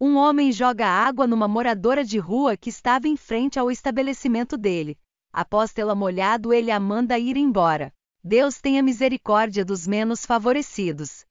Um homem joga água numa moradora de rua que estava em frente ao estabelecimento dele. Após tê-la molhado, ele a manda ir embora. Deus tenha misericórdia dos menos favorecidos.